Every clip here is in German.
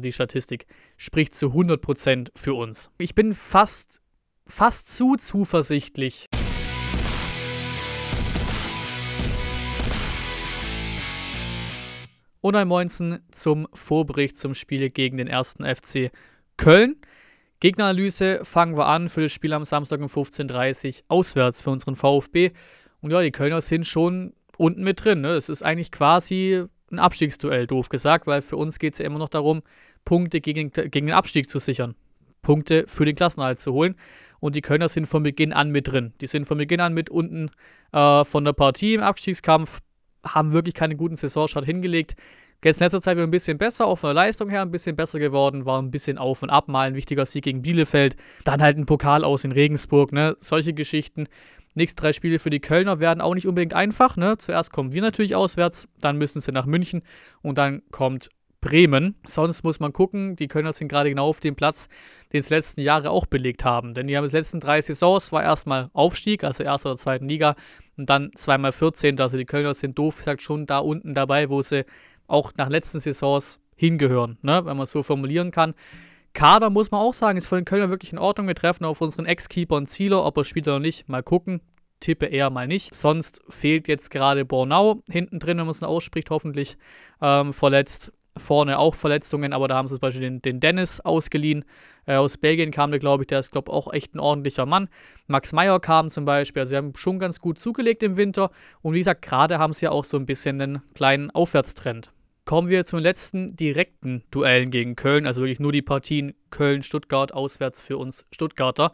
Die Statistik spricht zu 100% für uns. Ich bin fast, fast zu zuversichtlich. Und ein Moinsen zum Vorbericht zum Spiel gegen den ersten FC Köln. Gegneranalyse fangen wir an für das Spiel am Samstag um 15.30 Uhr auswärts für unseren VfB. Und ja, die Kölner sind schon unten mit drin. Ne? Es ist eigentlich quasi ein Abstiegsduell, doof gesagt, weil für uns geht es ja immer noch darum, Punkte gegen, gegen den Abstieg zu sichern. Punkte für den Klassenerhalt zu holen. Und die Kölner sind von Beginn an mit drin. Die sind von Beginn an mit unten äh, von der Partie im Abstiegskampf, haben wirklich keinen guten Saisonstart hingelegt. Jetzt in letzter Zeit wieder ein bisschen besser, auch von der Leistung her ein bisschen besser geworden, war ein bisschen auf und ab, mal ein wichtiger Sieg gegen Bielefeld, dann halt ein Pokal aus in Regensburg, ne? Solche Geschichten. Nächste drei Spiele für die Kölner werden auch nicht unbedingt einfach. Ne? Zuerst kommen wir natürlich auswärts, dann müssen sie nach München und dann kommt Bremen. Sonst muss man gucken, die Kölner sind gerade genau auf dem Platz, den sie letzten Jahre auch belegt haben. Denn die haben die letzten drei Saisons, war erstmal Aufstieg, also erster oder zweiten Liga und dann zweimal 14. Also die Kölner sind doof gesagt schon da unten dabei, wo sie auch nach letzten Saisons hingehören, ne? wenn man es so formulieren kann. Kader muss man auch sagen, ist von den Kölner wirklich in Ordnung. Wir treffen auf unseren Ex-Keeper und Zieler, ob er spielt oder nicht, mal gucken. Tippe eher mal nicht. Sonst fehlt jetzt gerade Bornau hinten drin, wenn man es ausspricht, hoffentlich ähm, verletzt. Vorne auch Verletzungen, aber da haben sie zum Beispiel den, den Dennis ausgeliehen. Äh, aus Belgien kam der, glaube ich, der ist, glaube ich, auch echt ein ordentlicher Mann. Max Meyer kam zum Beispiel. Also, sie haben schon ganz gut zugelegt im Winter. Und wie gesagt, gerade haben sie ja auch so ein bisschen einen kleinen Aufwärtstrend. Kommen wir zum letzten direkten Duellen gegen Köln, also wirklich nur die Partien Köln-Stuttgart auswärts für uns Stuttgarter.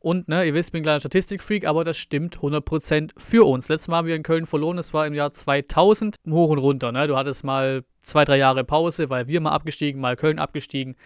Und ne, ihr wisst, ich bin ein kleiner Statistikfreak, aber das stimmt 100% für uns. Letztes Mal haben wir in Köln verloren, das war im Jahr 2000, hoch und runter. Ne? Du hattest mal zwei, drei Jahre Pause, weil wir mal abgestiegen, mal Köln abgestiegen.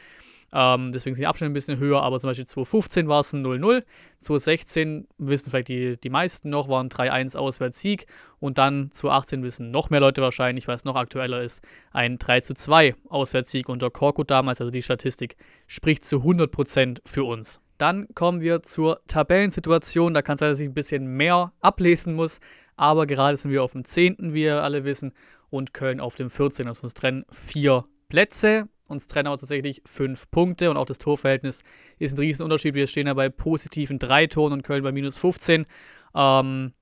Ähm, deswegen sind die Abstände ein bisschen höher, aber zum Beispiel 2015 war es ein 0-0, 2016 wissen vielleicht die, die meisten noch, war ein 3-1 Auswärtssieg und dann 2018 wissen noch mehr Leute wahrscheinlich, weil es noch aktueller ist, ein 3-2 Auswärtssieg unter Korkut damals, also die Statistik spricht zu 100% für uns. Dann kommen wir zur Tabellensituation. Da kann es sein, dass ich ein bisschen mehr ablesen muss. Aber gerade sind wir auf dem 10., wie ihr alle wissen, und Köln auf dem 14. Also uns trennen vier Plätze uns trennen aber tatsächlich fünf Punkte und auch das Torverhältnis ist ein Riesenunterschied. Wir stehen ja bei positiven drei Toren und Köln bei minus 15. Ähm,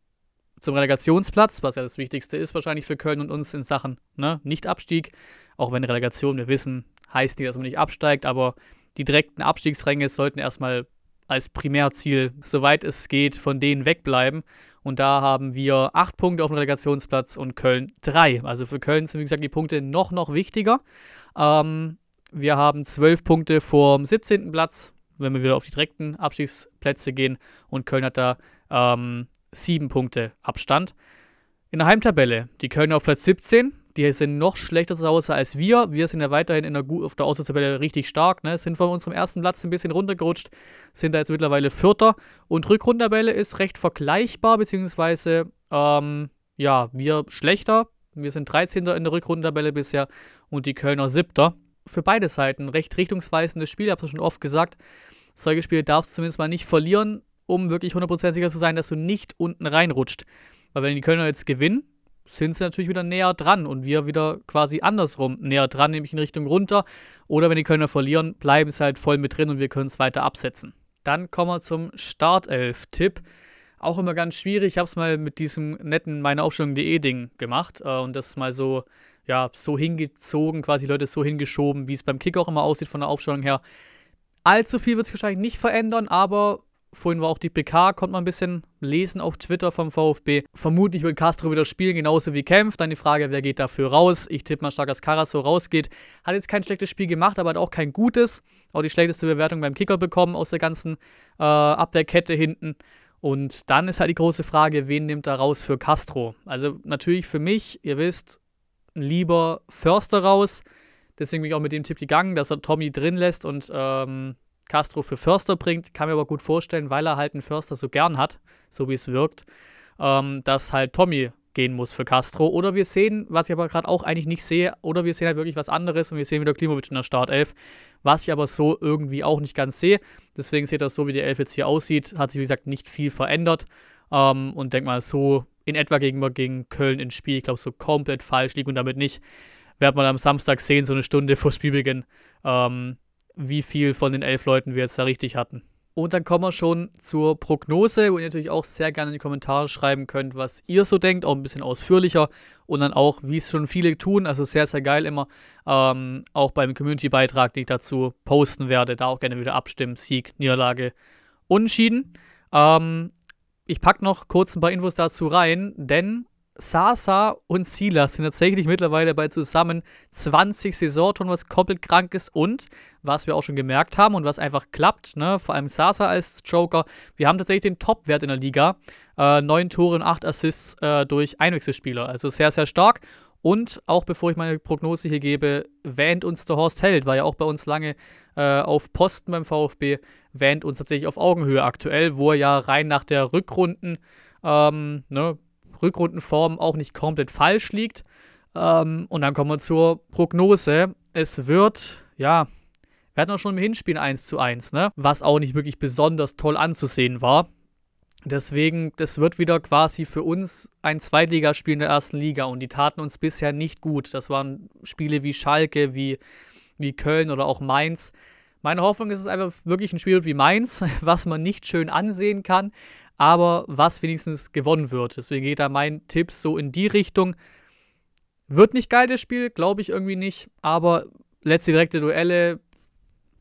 zum Relegationsplatz, was ja das Wichtigste ist wahrscheinlich für Köln und uns in Sachen ne, Nicht-Abstieg. Auch wenn Relegation, wir wissen, heißt nicht, dass man nicht absteigt, aber die direkten Abstiegsränge sollten erstmal als Primärziel, soweit es geht, von denen wegbleiben. Und da haben wir acht Punkte auf dem Relegationsplatz und Köln drei. Also für Köln sind, wie gesagt, die Punkte noch, noch wichtiger. Ähm, wir haben 12 Punkte vom 17. Platz, wenn wir wieder auf die direkten Abstiegsplätze gehen. Und Köln hat da ähm, 7 Punkte Abstand. In der Heimtabelle, die Köln auf Platz 17. Die sind noch schlechter zu Hause als wir. Wir sind ja weiterhin in der, auf der Auswärtstabelle richtig stark. Ne? Sind von unserem ersten Platz ein bisschen runtergerutscht, sind da jetzt mittlerweile Vierter. Und Rückrundtabelle ist recht vergleichbar, beziehungsweise ähm, ja, wir schlechter. Wir sind 13. in der Rückrundentabelle bisher und die Kölner Siebter. Für beide Seiten recht richtungsweisendes Spiel, ich habe es schon oft gesagt. Solche Spiele darfst du zumindest mal nicht verlieren, um wirklich 100% sicher zu sein, dass du nicht unten reinrutscht. Weil wenn die Kölner jetzt gewinnen, sind sie natürlich wieder näher dran und wir wieder quasi andersrum näher dran, nämlich in Richtung runter. Oder wenn die Kölner verlieren, bleiben sie halt voll mit drin und wir können es weiter absetzen. Dann kommen wir zum Startelf-Tipp. Auch immer ganz schwierig. Ich habe es mal mit diesem netten meine Aufstellung.de Ding gemacht äh, und das mal so ja, so hingezogen, quasi Leute so hingeschoben, wie es beim Kick auch immer aussieht von der Aufstellung her. Allzu viel wird sich wahrscheinlich nicht verändern, aber vorhin war auch die PK, konnte man ein bisschen lesen auf Twitter vom VfB. Vermutlich wird Castro wieder spielen, genauso wie Kempf. Dann die Frage, wer geht dafür raus? Ich tippe mal stark, dass Carasso rausgeht. Hat jetzt kein schlechtes Spiel gemacht, aber hat auch kein gutes. Auch die schlechteste Bewertung beim Kicker bekommen aus der ganzen äh, Abwehrkette hinten. Und dann ist halt die große Frage, wen nimmt er raus für Castro? Also natürlich für mich, ihr wisst, lieber Förster raus. Deswegen bin ich auch mit dem Tipp gegangen, dass er Tommy drin lässt und ähm, Castro für Förster bringt. Kann mir aber gut vorstellen, weil er halt einen Förster so gern hat, so wie es wirkt, ähm, dass halt Tommy gehen muss für Castro. Oder wir sehen, was ich aber gerade auch eigentlich nicht sehe, oder wir sehen halt wirklich was anderes und wir sehen wieder Klimovic in der Startelf, was ich aber so irgendwie auch nicht ganz sehe. Deswegen seht ihr das so, wie die Elf jetzt hier aussieht. Hat sich, wie gesagt, nicht viel verändert. Ähm, und denk mal, so in etwa gegen, gegen Köln ins Spiel. Ich glaube, so komplett falsch liegt und damit nicht. Wird man am Samstag sehen, so eine Stunde vor Spielbeginn, ähm, wie viel von den elf Leuten wir jetzt da richtig hatten. Und dann kommen wir schon zur Prognose, wo ihr natürlich auch sehr gerne in die Kommentare schreiben könnt, was ihr so denkt, auch ein bisschen ausführlicher und dann auch, wie es schon viele tun, also sehr, sehr geil immer, ähm, auch beim Community-Beitrag, den ich dazu posten werde, da auch gerne wieder abstimmen, Sieg, Niederlage, Unentschieden. Ähm, ich packe noch kurz ein paar Infos dazu rein, denn Sasa und Silas sind tatsächlich mittlerweile bei zusammen 20 Saisontoren, was komplett krank ist und was wir auch schon gemerkt haben und was einfach klappt, ne? vor allem Sasa als Joker. Wir haben tatsächlich den Top-Wert in der Liga. Äh, neun Tore und 8 Assists äh, durch Einwechselspieler. Also sehr, sehr stark. Und auch bevor ich meine Prognose hier gebe, wähnt uns der Horst Held, war ja auch bei uns lange äh, auf Posten beim VfB. Vand uns tatsächlich auf Augenhöhe aktuell, wo er ja rein nach der Rückrunden, ähm, ne, Rückrundenform auch nicht komplett falsch liegt. Ähm, und dann kommen wir zur Prognose. Es wird, ja, wir hatten auch schon im Hinspiel 1 zu 1, ne? Was auch nicht wirklich besonders toll anzusehen war. Deswegen, das wird wieder quasi für uns ein Zweitligaspiel in der ersten Liga und die taten uns bisher nicht gut. Das waren Spiele wie Schalke, wie, wie Köln oder auch Mainz. Meine Hoffnung ist es einfach wirklich ein Spiel wie Mainz, was man nicht schön ansehen kann, aber was wenigstens gewonnen wird. Deswegen geht da mein Tipp so in die Richtung. Wird nicht geil, das Spiel, glaube ich irgendwie nicht, aber letzte direkte Duelle,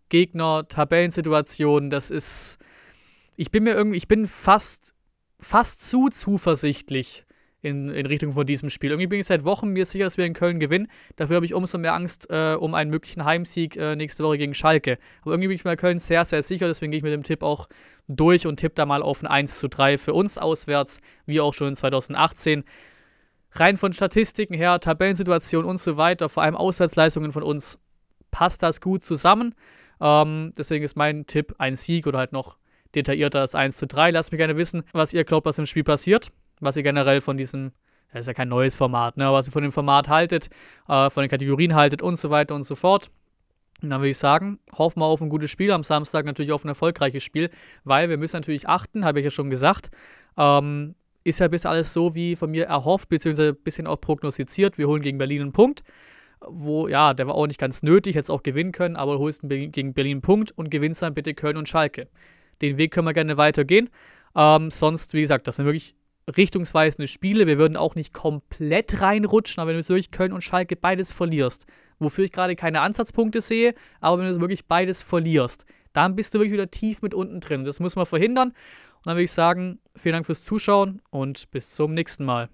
Gegner, Tabellensituation, das ist. Ich bin mir irgendwie, ich bin fast, fast zu zuversichtlich, in, in Richtung von diesem Spiel. Irgendwie bin ich seit Wochen mir sicher, dass wir in Köln gewinnen. Dafür habe ich umso mehr Angst äh, um einen möglichen Heimsieg äh, nächste Woche gegen Schalke. Aber irgendwie bin ich bei Köln sehr, sehr sicher. Deswegen gehe ich mit dem Tipp auch durch und tippe da mal auf ein 1 zu 3 für uns auswärts, wie auch schon in 2018 rein von Statistiken her, Tabellensituation und so weiter, vor allem Auswärtsleistungen von uns, passt das gut zusammen. Ähm, deswegen ist mein Tipp ein Sieg oder halt noch detaillierter das 1 zu 3. Lasst mich gerne wissen, was ihr glaubt, was im Spiel passiert was ihr generell von diesem, das ist ja kein neues Format, ne, was ihr von dem Format haltet, äh, von den Kategorien haltet und so weiter und so fort. Und dann würde ich sagen, hoffen wir auf ein gutes Spiel am Samstag, natürlich auf ein erfolgreiches Spiel, weil wir müssen natürlich achten, habe ich ja schon gesagt, ähm, ist ja bis alles so wie von mir erhofft, beziehungsweise ein bisschen auch prognostiziert. Wir holen gegen Berlin einen Punkt, wo, ja, der war auch nicht ganz nötig, hätte es auch gewinnen können, aber holst gegen Berlin einen Punkt und gewinnst dann bitte Köln und Schalke. Den Weg können wir gerne weitergehen. Ähm, sonst, wie gesagt, das sind wirklich richtungsweisende Spiele. Wir würden auch nicht komplett reinrutschen, aber wenn du jetzt wirklich Köln und Schalke beides verlierst, wofür ich gerade keine Ansatzpunkte sehe, aber wenn du wirklich beides verlierst, dann bist du wirklich wieder tief mit unten drin. Das muss man verhindern. Und dann würde ich sagen, vielen Dank fürs Zuschauen und bis zum nächsten Mal.